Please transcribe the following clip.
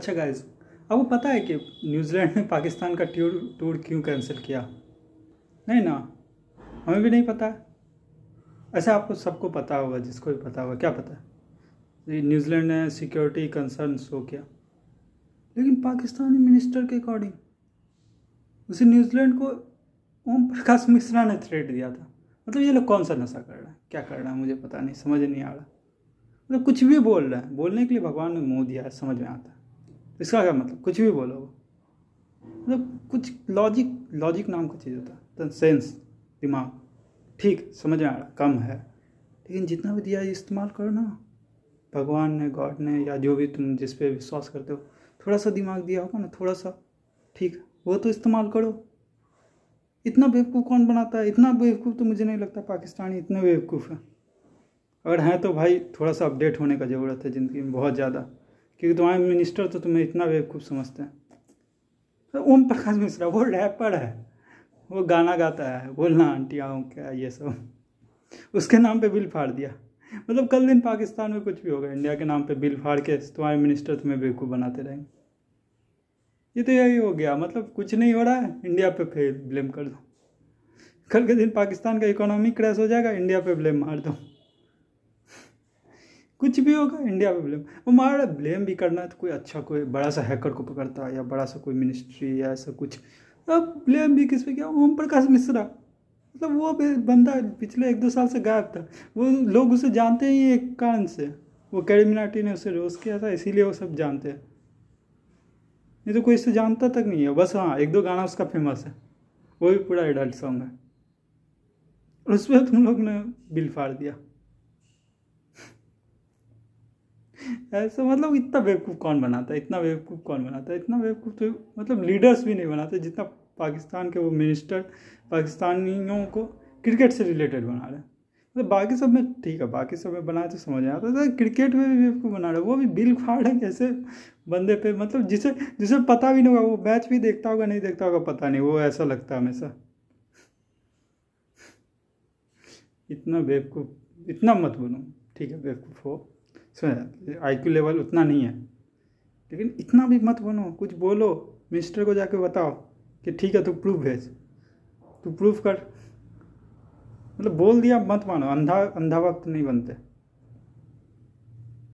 अच्छा गाइज आपको पता है कि न्यूजीलैंड ने पाकिस्तान का टूर टूर क्यों कैंसिल किया नहीं ना हमें भी नहीं पता ऐसा अच्छा, आपको सबको पता होगा जिसको भी पता होगा क्या पता है न्यूजीलैंड ने सिक्योरिटी कंसर्न शो किया लेकिन पाकिस्तानी मिनिस्टर के अकॉर्डिंग उसे न्यूजीलैंड को ओम प्रकाश मिश्रा ने थ्रेट दिया था मतलब ये लोग कौन सा नशा कर रहा है क्या कर रहा है मुझे पता नहीं समझ नहीं आ रहा मतलब कुछ भी बोल रहा है बोलने के लिए भगवान ने मुँह दिया है समझ में आता है इसका क्या मतलब कुछ भी बोलो वो मतलब कुछ लॉजिक लॉजिक नाम का चीज़ होता है तो सेंस दिमाग ठीक समझ में आ रहा कम है लेकिन जितना भी दिया इस्तेमाल करो ना भगवान ने गॉड ने या जो भी तुम जिस पे विश्वास करते हो थोड़ा सा दिमाग दिया होगा ना थोड़ा सा ठीक वो तो इस्तेमाल करो इतना बेवकूफ़ कौन बनाता है इतना बेवकूफ़ तो मुझे नहीं लगता पाकिस्तानी इतने बेवकूफ़ हैं अगर हैं तो भाई थोड़ा सा अपडेट होने का ज़रूरत है ज़िंदगी में बहुत ज़्यादा क्योंकि तुम्हारे मिनिस्टर तो तुम्हें इतना बेवकूफ़ समझते हैं तो ओम प्रकाश मिश्रा वो रैपर है वो गाना गाता है बोलना आंटी आओ क्या ये सब उसके नाम पे बिल फाड़ दिया मतलब कल दिन पाकिस्तान में कुछ भी होगा इंडिया के नाम पे बिल फाड़ के तुम्हारे मिनिस्टर तुम्हें बेवकूफ़ बनाते रहेंगे ये तो यही हो गया मतलब कुछ नहीं हो रहा है इंडिया पे फिर ब्लेम कर दो कल के दिन पाकिस्तान का इकोनॉमी क्रैश हो जाएगा इंडिया पे ब्लेम मार दो कुछ भी होगा इंडिया में ब्लेम वो मारा ब्लेम भी करना है तो कोई अच्छा कोई बड़ा सा हैकर को पकड़ता है या बड़ा सा कोई मिनिस्ट्री या ऐसा कुछ अब ब्लेम भी किस पे किया ओम प्रकाश मिश्रा मतलब वो बंदा पिछले एक दो साल से गायब था वो लोग उसे जानते ही एक कारण से वो कैरिमिनाटी ने उसे रोज किया था इसीलिए वो सब जानते हैं नहीं तो कोई इससे जानता तक नहीं है बस हाँ एक दो गाना उसका फेमस है वो भी पूरा एडल्ट सॉन्ग है और उस पर तुम लोग ने बिल फाड़ दिया ऐसा मतलब इतना बेवकूफ़ कौन बनाता है इतना बेवकूफ़ कौन बनाता है इतना बेवकूफ़ तो मतलब लीडर्स भी नहीं बनाते जितना पाकिस्तान के वो मिनिस्टर पाकिस्तानियों को क्रिकेट से रिलेटेड बना रहे हैं मतलब बाकी सब में ठीक है बाकी सब में बनाए तो समझ में आता है क्रिकेट तो में भी बेवकूफ़ बना रहे वो भी बिल फाड़ है कैसे बंदे पे मतलब जिसे जिसे पता भी नहीं होगा वो मैच भी देखता होगा नहीं देखता होगा पता नहीं वो ऐसा लगता है हमेशा इतना बेवकूफ़ इतना मत बनो ठीक है बेवकूफ़ हो समझ आई क्यू लेवल उतना नहीं है लेकिन इतना भी मत बनो कुछ बोलो मिनिस्टर को जाके बताओ कि ठीक है तू प्रूफ भेज तू प्रूफ कर मतलब बोल दिया मत मानो अंधा अंधा वक्त नहीं बनते